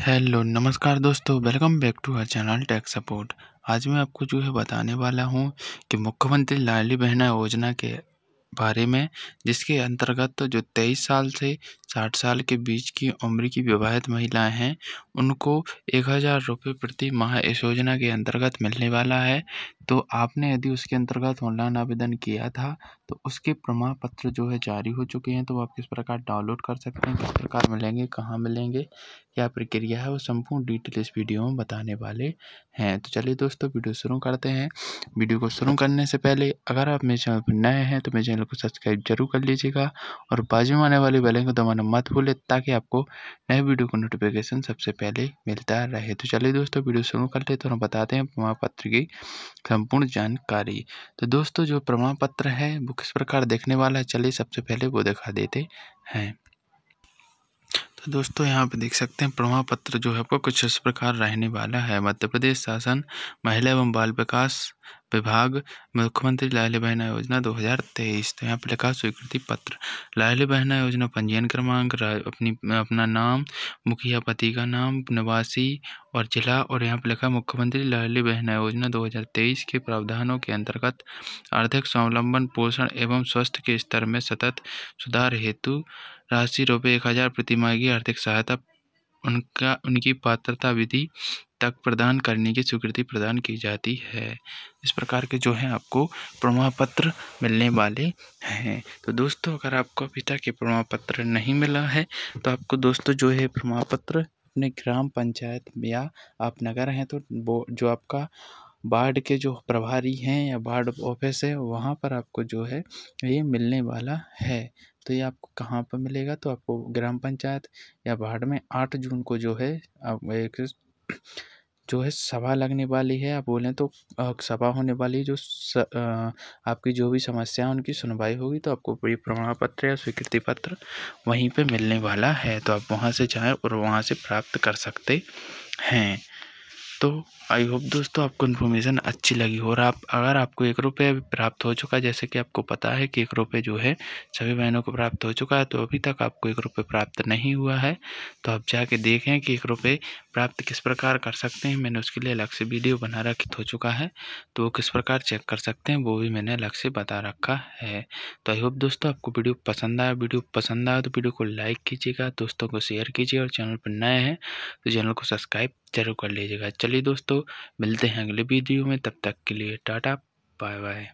hello नमस्कार दोस्तों welcome back to हर चैनल टैक्स सपोर्ट आज मैं आपको जो है बताने वाला हूं कि मुख्यमंत्री लाली बहना योजना के बारे में जिसके अंतर्गत तो जो तेईस साल से साठ साल के बीच की उम्र की विवाहित महिलाएँ हैं उनको एक हज़ार रुपये प्रति माह इस योजना के अंतर्गत मिलने वाला है तो आपने यदि उसके अंतर्गत ऑनलाइन आवेदन किया था तो उसके प्रमाण पत्र जो है जारी हो चुके हैं तो आप किस प्रकार डाउनलोड कर सकते हैं किस प्रकार मिलेंगे कहाँ मिलेंगे क्या प्रक्रिया है वो संपूर्ण डिटेल इस वीडियो में बताने वाले हैं तो चलिए दोस्तों वीडियो शुरू करते हैं वीडियो को शुरू करने से पहले अगर आप मेरे चैनल पर नए हैं तो मेरे चैनल को सब्सक्राइब जरूर कर लीजिएगा और बाजू में आने वाले बैलेंगे को दबाना करना मत भूलें ताकि आपको नए वीडियो का नोटिफिकेशन सबसे पहले मिलता रहे तो चलिए दोस्तों वीडियो शुरू करते हैं तो हम बताते हैं प्रमाण पत्र की संपूर्ण जानकारी तो दोस्तों जो प्रमाण पत्र है वो किस प्रकार देखने वाला है चलिए सबसे पहले वो दिखा देते हैं तो दोस्तों यहाँ पे देख सकते हैं प्रमाण पत्र जो है आपको कुछ इस प्रकार रहने वाला है मध्य प्रदेश शासन महिला एवं बाल विकास विभाग मुख्यमंत्री लाडली बहना योजना दो हज़ार तेईस तो यहाँ पर लिखा स्वीकृति पत्र लाल बहना योजना पंजीयन क्रमांक अपनी अपना नाम मुखिया पति का नाम निवासी और जिला और यहाँ पर लिखा मुख्यमंत्री लाडली बहना योजना 2023 के प्रावधानों के अंतर्गत आर्थिक स्वावलंबन पोषण एवं स्वास्थ्य के स्तर में सतत सुधार हेतु राशि रुपये एक हज़ार प्रतिमागी की आर्थिक सहायता उनका उनकी पात्रता विधि तक प्रदान करने की स्वीकृति प्रदान की जाती है इस प्रकार के जो है आपको प्रमाण पत्र मिलने वाले हैं तो दोस्तों अगर आपको अभी तक ये प्रमाण पत्र नहीं मिला है तो आपको दोस्तों जो है प्रमाण पत्र अपने ग्राम पंचायत या आप नगर हैं तो वो जो आपका वार्ड के जो प्रभारी हैं या वार्ड ऑफिस है वहाँ पर आपको जो है ये मिलने वाला है तो ये आपको कहाँ पर मिलेगा तो आपको ग्राम पंचायत या वार्ड में आठ जून को जो है आप एक जो है सभा लगने वाली है आप बोलें तो सभा होने वाली जो स, आ, आपकी जो भी समस्या है उनकी सुनवाई होगी तो आपको पूरी प्रमाण पत्र या स्वीकृति पत्र वहीं पे मिलने वाला है तो आप वहाँ से जाएं और वहाँ से प्राप्त कर सकते हैं दोस्तों आई होप दोस्तों आपको इन्फॉर्मेशन अच्छी लगी हो और आप अगर आपको एक रुपये प्राप्त हो चुका है जैसे कि आपको पता है कि एक रुपये जो है सभी बहनों को प्राप्त हो चुका है तो अभी तक आपको एक रुपये प्राप्त नहीं हुआ है तो आप जाके देखें कि एक रुपये प्राप्त किस प्रकार कर सकते हैं मैंने उसके लिए अलग से वीडियो बना रखी हो चुका है तो वो किस प्रकार चेक कर सकते हैं वो भी मैंने अलग से बता रखा है तो आई होप दोस्तों आपको वीडियो पसंद आया वीडियो पसंद आया तो वीडियो को लाइक कीजिएगा दोस्तों को शेयर कीजिए और चैनल पर नए हैं तो चैनल को सब्सक्राइब जरूर कर लीजिएगा चलिए दोस्तों मिलते हैं अगले वीडियो में तब तक के लिए टाटा बाय बाय